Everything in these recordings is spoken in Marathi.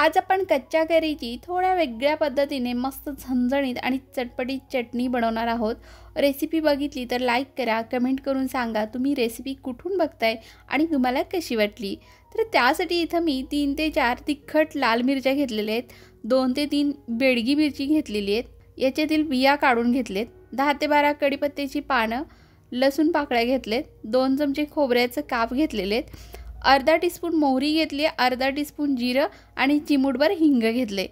आज आपण कच्च्या करीची थोड्या वेगळ्या पद्धतीने मस्त झणझणीत आणि चटपटीत चटणी बनवणार आहोत रेसिपी बघितली तर लाईक करा कमेंट करून सांगा तुम्ही रेसिपी कुठून बघताय आणि तुम्हाला कशी वाटली तर त्यासाठी इथं मी तीन ते चार तिखट लाल मिरच्या घेतलेल्या आहेत दोन ते तीन बेडगी मिरची घेतलेली आहेत याच्यातील बिया काढून घेतलेत दहा ते बारा कडीपत्त्याची पानं लसूण पाकळ्या घेतलेत दोन चमचे खोबऱ्याचं काप घेतलेले आहेत अर्धा टीस्पून मोहरी घेतली अर्धा टीस्पून जिरं आणि चिमूटभर हिंग घेतले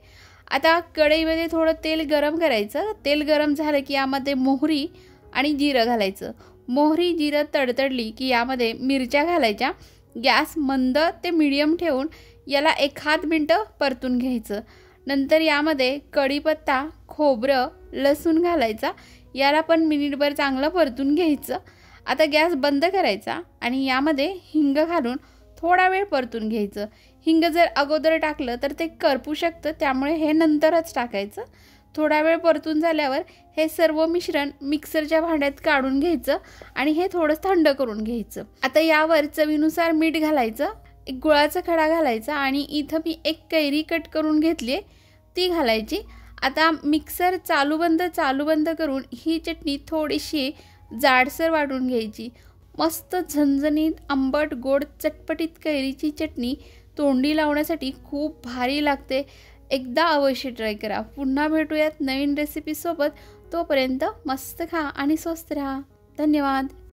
आता कढईमध्ये थोडं तेल गरम करायचं तेल गरम झालं की यामध्ये मोहरी आणि जिरं घालायचं मोहरी जिरं तडतडली की यामध्ये मिरच्या घालायच्या गॅस मंद ते मिडियम ठेवून याला एखाद मिनटं परतून घ्यायचं नंतर यामध्ये कढीपत्ता खोबरं लसूण घालायचा याला पण मिनिटभर चांगलं परतून घ्यायचं आता गॅस बंद करायचा आणि यामध्ये हिंग घालून थोडा वेळ परतून घ्यायचं हिंग जर अगोदर टाकलं तर ते करपू शकतं त्यामुळे हे नंतरच टाकायचं थोडा वेळ परतून झाल्यावर हे सर्व मिश्रण मिक्सरच्या भांड्यात काढून घ्यायचं आणि हे थोडं थंड करून घ्यायचं आता यावर चवीनुसार मीठ घालायचं एक गुळाचा खडा घालायचा आणि इथं मी एक कैरी कट करून घेतली आहे ती घालायची आता मिक्सर चालू बंद चालू बंद करून ही चटणी थोडीशी जाडसर वाटून घ्यायची मस्त झणझणीत आंबट गोड चटपटीत कैरीची चटणी तोंडी लावण्यासाठी खूप भारी लागते एकदा अवश्य ट्राय करा पुन्हा भेटूयात नवीन रेसिपीसोबत तोपर्यंत मस्त खा आणि स्वस्त राहा धन्यवाद